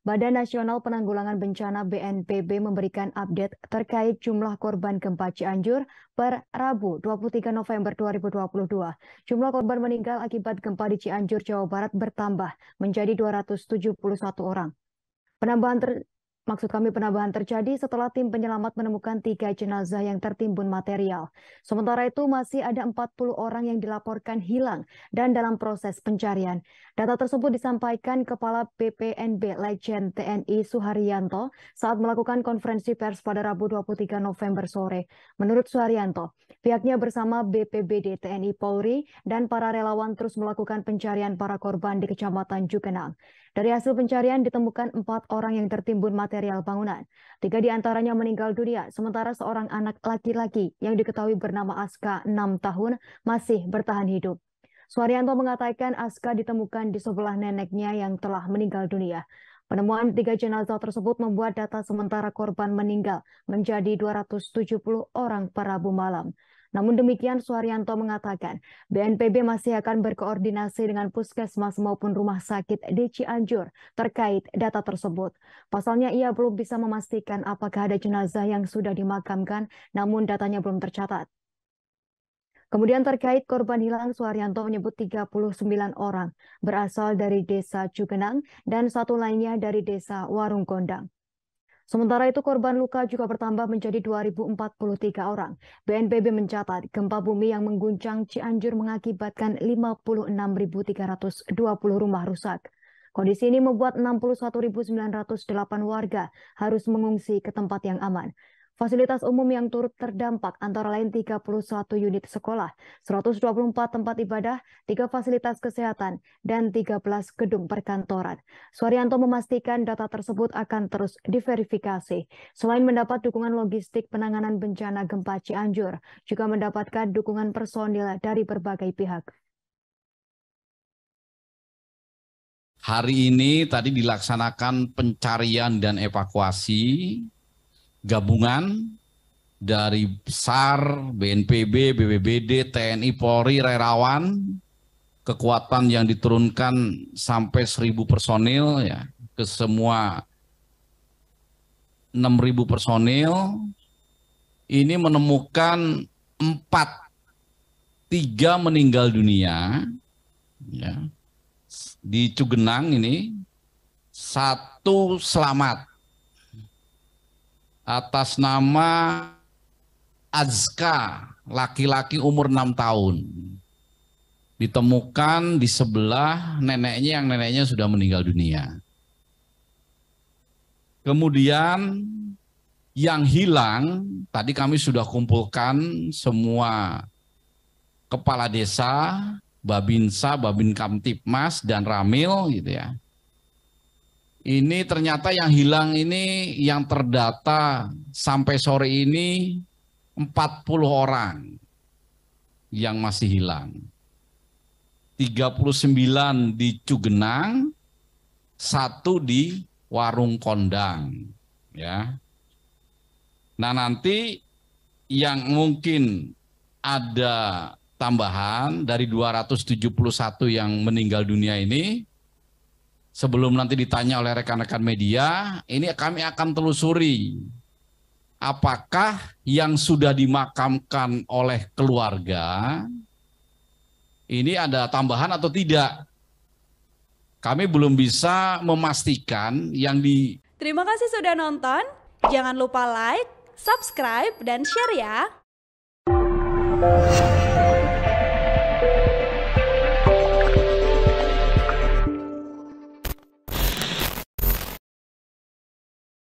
Badan Nasional Penanggulangan Bencana BNPB memberikan update terkait jumlah korban gempa Cianjur per Rabu 23 November 2022. Jumlah korban meninggal akibat gempa di Cianjur, Jawa Barat bertambah menjadi 271 orang. Penambahan ter Maksud kami penambahan terjadi setelah tim penyelamat menemukan tiga jenazah yang tertimbun material. Sementara itu masih ada 40 orang yang dilaporkan hilang dan dalam proses pencarian. Data tersebut disampaikan Kepala BPNB Legend TNI Suharyanto saat melakukan konferensi pers pada Rabu 23 November sore. Menurut Suharyanto, pihaknya bersama BPBD TNI Polri dan para relawan terus melakukan pencarian para korban di Kecamatan Jugenang. Dari hasil pencarian ditemukan empat orang yang tertimbun material material bangunan. Tiga di antaranya meninggal dunia, sementara seorang anak laki-laki yang diketahui bernama Aska, 6 tahun, masih bertahan hidup. Suharyanto mengatakan Aska ditemukan di sebelah neneknya yang telah meninggal dunia. Penemuan tiga jenazah tersebut membuat data sementara korban meninggal menjadi 270 orang per Rabu malam. Namun demikian, Suharyanto mengatakan BNPB masih akan berkoordinasi dengan puskesmas maupun rumah sakit di Cianjur terkait data tersebut. Pasalnya, ia belum bisa memastikan apakah ada jenazah yang sudah dimakamkan, namun datanya belum tercatat. Kemudian terkait korban hilang, Suharyanto menyebut 39 orang berasal dari desa Cugenang dan satu lainnya dari desa Warung Gondang. Sementara itu korban luka juga bertambah menjadi 2.043 orang. BNPB mencatat gempa bumi yang mengguncang Cianjur mengakibatkan 56.320 rumah rusak. Kondisi ini membuat 61.908 warga harus mengungsi ke tempat yang aman. Fasilitas umum yang turut terdampak antara lain 31 unit sekolah, 124 tempat ibadah, 3 fasilitas kesehatan, dan 13 gedung perkantoran. Suarianto memastikan data tersebut akan terus diverifikasi. Selain mendapat dukungan logistik penanganan bencana gempa Cianjur, juga mendapatkan dukungan personil dari berbagai pihak. Hari ini tadi dilaksanakan pencarian dan evakuasi gabungan dari SAR, BNPB, BBBD, TNI, Polri, relawan, kekuatan yang diturunkan sampai seribu personil ya ke semua 6000 personil ini menemukan empat tiga meninggal dunia ya di Cugenang ini satu selamat atas nama Azka, laki-laki umur 6 tahun. Ditemukan di sebelah neneknya yang neneknya sudah meninggal dunia. Kemudian yang hilang, tadi kami sudah kumpulkan semua kepala desa, Babinsa, Babin Kamtipmas, dan Ramil gitu ya ini ternyata yang hilang ini yang terdata sampai sore ini 40 orang yang masih hilang. 39 di Cugenang, satu di Warung Kondang, ya. Nah, nanti yang mungkin ada tambahan dari 271 yang meninggal dunia ini sebelum nanti ditanya oleh rekan-rekan media, ini kami akan telusuri apakah yang sudah dimakamkan oleh keluarga ini ada tambahan atau tidak. Kami belum bisa memastikan yang di Terima kasih sudah nonton. Jangan lupa like, subscribe dan share ya.